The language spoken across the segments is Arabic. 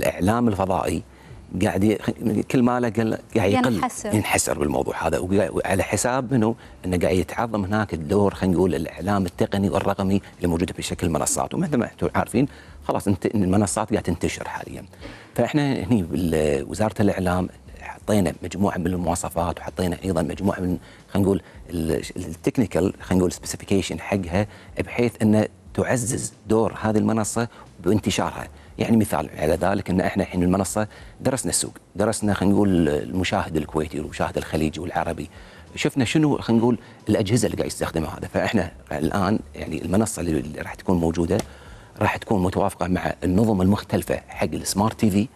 الاعلام الفضائي قاعد كل ماله قال قاعد يقل ينحسر. ينحسر بالموضوع هذا وعلى حساب منه انه قاعد يتعظم هناك الدور خلينا نقول الاعلام التقني والرقمي اللي موجود بشكل منصات ومثل ما انتم عارفين خلاص المنصات قاعد تنتشر حاليا فاحنا هني وزاره الاعلام حطينا مجموعه من المواصفات وحطينا ايضا مجموعه من خلينا نقول التكنيكال خلينا نقول سبيسيفيكيشن حقها بحيث انه تعزز دور هذه المنصه بانتشارها يعني مثال على ذلك ان احنا الحين المنصه درسنا السوق درسنا خلينا نقول المشاهد الكويتي والمشاهد الخليجي والعربي شفنا شنو خلينا نقول الاجهزه اللي قاعد يستخدمها هذا فاحنا الان يعني المنصه اللي راح تكون موجوده راح تكون متوافقه مع النظم المختلفه حق السمارت تي في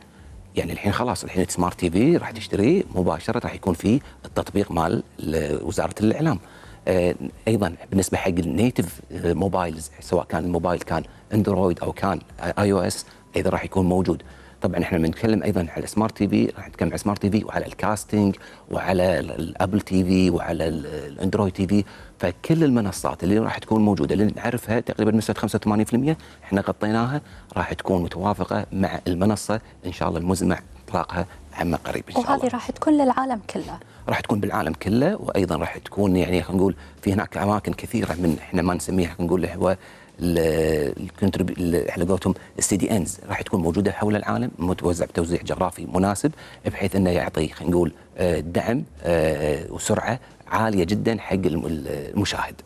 يعني الحين خلاص الحين السمارت تي في راح تشتريه مباشره راح يكون فيه التطبيق مال وزاره الاعلام آه، ايضا بالنسبه حق النيتف آه، موبايلز سواء كان الموبايل كان اندرويد او كان اي او اس ايضا راح يكون موجود طبعا احنا بنتكلم ايضا على سمارت تي في راح نتكلم على سمارت تي في وعلى الكاستنج وعلى الابل تي في وعلى الاندرويد تي في فكل المنصات اللي راح تكون موجوده اللي نعرفها تقريبا بنسبه 85% احنا غطيناها راح تكون متوافقه مع المنصه ان شاء الله المزمع اطلاقها عما قريب ان شاء الله وهذه راح تكون للعالم كله راح تكون بالعالم كله وايضا راح تكون يعني خلينا نقول في هناك اماكن كثيره من احنا ما نسميها خلينا نقول هو على قولتهم السي دي انز راح تكون موجوده حول العالم متوزع بتوزيع جغرافي مناسب بحيث انه يعطي خلينا نقول آه، دعم آه، وسرعه عاليه جدا حق المشاهد.